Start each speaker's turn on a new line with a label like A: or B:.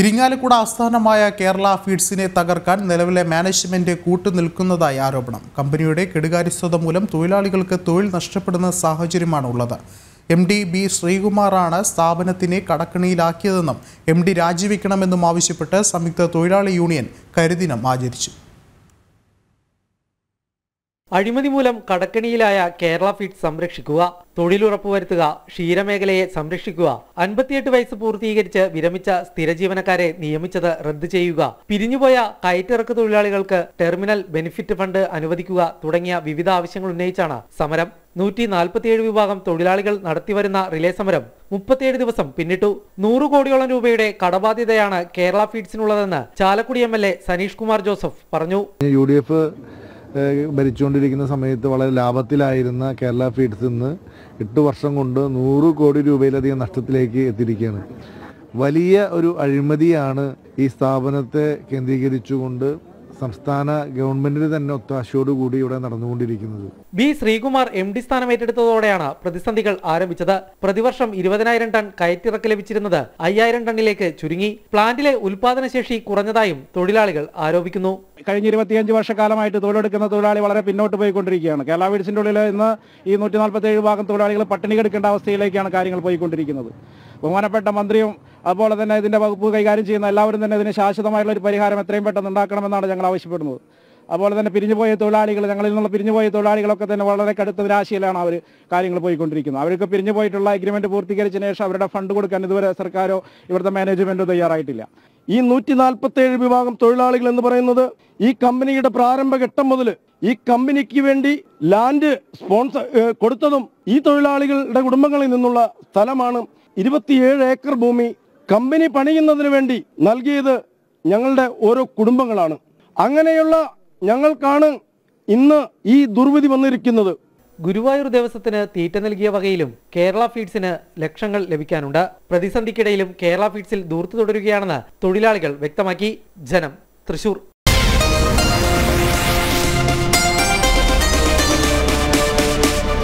A: ഇരിങ്ങാലക്കുട ആസ്ഥാനമായ കേരള ഫീഡ്സിനെ തകർക്കാൻ നിലവിലെ മാനേജ്മെന്റ് കൂട്ടുനിൽക്കുന്നതായി ആരോപണം കമ്പനിയുടെ കെടുകാര്യസ്ഥത മൂലം തൊഴിലാളികൾക്ക് തൊഴിൽ നഷ്ടപ്പെടുന്ന സാഹചര്യമാണ് ഉള്ളത് എം ഡി ബി ശ്രീകുമാറാണ് സ്ഥാപനത്തിനെ കടക്കണിയിലാക്കിയതെന്നും എം ഡി രാജിവെക്കണമെന്നും ആവശ്യപ്പെട്ട് സംയുക്ത തൊഴിലാളി യൂണിയൻ കരിദിനം ആചരിച്ചു
B: അഴിമതി മൂലം കടക്കണിയിലായ കേരള ഫിറ്റ് സംരക്ഷിക്കുക തൊഴിലുറപ്പ് വരുത്തുക ക്ഷീരമേഖലയെ സംരക്ഷിക്കുക അൻപത്തിയെട്ട് വയസ്സ് പൂർത്തീകരിച്ച് വിരമിച്ച സ്ഥിര ജീവനക്കാരെ നിയമിച്ചത് റദ്ദു ചെയ്യുക പിരിഞ്ഞുപോയ കയറ്റിറക്ക് തൊഴിലാളികൾക്ക് ടെർമിനൽ ബെനിഫിറ്റ് ഫണ്ട് അനുവദിക്കുക തുടങ്ങിയ വിവിധ ആവശ്യങ്ങൾ ഉന്നയിച്ചാണ് സമരം നൂറ്റി നാൽപ്പത്തിയേഴ് വിഭാഗം തൊഴിലാളികൾ നടത്തിവരുന്ന റിലേ സമരം മുപ്പത്തിയേഴ് ദിവസം പിന്നിട്ടു നൂറ് കോടിയോളം രൂപയുടെ കടബാധ്യതയാണ് കേരള ഫീഡ്സിനുള്ളതെന്ന് Chalakudy M L A Saneesh Kumar Joseph പറഞ്ഞു
C: യു ഡി എഫ് ഭരിച്ചുകൊണ്ടിരിക്കുന്ന സമയത്ത് വളരെ ലാഭത്തിലായിരുന്ന കേരള ഫീഡ്സ് ഇന്ന് എട്ട് വർഷം കൊണ്ട് നൂറ് കോടി രൂപയിലധികം നഷ്ടത്തിലേക്ക് എത്തിയിരിക്കുകയാണ് വലിയ ഒരു അഴിമതിയാണ് ഈ സ്ഥാപനത്തെ കേന്ദ്രീകരിച്ചുകൊണ്ട് സംസ്ഥാന ഗവൺമെന്റിന് തന്നെ ഒത്താശയോടുകൂടി ഇവിടെ നടന്നുകൊണ്ടിരിക്കുന്നത്
B: ബി ശ്രീകുമാർ എം ഡി സ്ഥാനം ഏറ്റെടുത്തതോടെയാണ് പ്രതിസന്ധികൾ ആരംഭിച്ചത് പ്രതിവർഷം ഇരുപതിനായിരം ടൺ കയറ്റിറക്ക് ലഭിച്ചിരുന്നത് അയ്യായിരം ടണ്ണിലേക്ക് ചുരുങ്ങി പ്ലാന്റിലെ ഉൽപാദനശേഷി കുറഞ്ഞതായും തൊഴിലാളികൾ ആരോപിക്കുന്നു കഴിഞ്ഞ ഇരുപത്തിയഞ്ച് വർഷക്കാലമായിട്ട്
D: തൊഴിലെടുക്കുന്ന തൊഴിലാളി വളരെ പിന്നോട്ട് പോയിക്കൊണ്ടിരിക്കുകയാണ് കേരള വീഡ്സിന്റെ ഉള്ളിൽ ഇന്ന് ഈ നൂറ്റി നാൽപ്പത്തി ഏഴ് ഭാഗം തൊഴിലാളികൾ പട്ടിണി കിടക്കേണ്ട അവസ്ഥയിലേക്കാണ് കാര്യങ്ങൾ പോയിക്കൊണ്ടിരിക്കുന്നത് ബഹുമാനപ്പെട്ട മന്ത്രിയും അതുപോലെ തന്നെ ഇതിൻ്റെ വകുപ്പ് കൈകാര്യം ചെയ്യുന്ന എല്ലാവരും തന്നെ ഇതിന് ശാശ്വതമായുള്ള ഒരു പരിഹാരം എത്രയും പെട്ടെന്ന് ഉണ്ടാക്കണമെന്നാണ് ഞങ്ങൾ ആവശ്യപ്പെടുന്നത് അതുപോലെ തന്നെ പിരിഞ്ഞുപോയ തൊഴിലാളികൾ ഞങ്ങളിൽ നിന്നുള്ള പിരിഞ്ഞുപോയ തൊഴിലാളികളൊക്കെ തന്നെ വളരെ കടുത്ത നിരാശയിലാണ് അവർ കാര്യങ്ങൾ പോയിക്കൊണ്ടിരിക്കുന്നത് അവർക്ക് പിരിഞ്ഞുപോയിട്ടുള്ള അഗ്രിമെൻറ്റ് പൂർത്തീകരിച്ചതിന് ശേഷം അവരുടെ ഫണ്ട് കൊടുക്കാൻ ഇതുവരെ സർക്കാരോ ഇവിടുത്തെ മാനേജ്മെൻറ്റോ തയ്യാറായിട്ടില്ല
E: ഈ നൂറ്റി നാൽപ്പത്തേഴ് വിഭാഗം തൊഴിലാളികൾ എന്ന് പറയുന്നത് ഈ കമ്പനിയുടെ പ്രാരംഭഘട്ടം മുതൽ ഈ കമ്പനിക്ക് വേണ്ടി ലാൻഡ് സ്പോൺസർ കൊടുത്തതും ഈ തൊഴിലാളികളുടെ കുടുംബങ്ങളിൽ നിന്നുള്ള സ്ഥലമാണ് ഇരുപത്തിയേഴ് ഏക്കർ ഭൂമി കമ്പനി പണിയുന്നതിന് വേണ്ടി നൽകിയത് ഞങ്ങളുടെ ഓരോ കുടുംബങ്ങളാണ് അങ്ങനെയുള്ള ഞങ്ങൾക്കാണ് ഇന്ന് ഈ ദുർവിധി വന്നിരിക്കുന്നത് ഗുരുവായൂർ ദേവസ്വത്തിന് തീറ്റ നൽകിയ വകയിലും
B: കേരള ഫീഡ്സിന് ലക്ഷങ്ങൾ ലഭിക്കാനുണ്ട് പ്രതിസന്ധിക്കിടയിലും കേരള ഫീഡ്സിൽ ദൂർത്തു തുടരുകയാണെന്ന് തൊഴിലാളികൾ വ്യക്തമാക്കി ജനം തൃശൂർ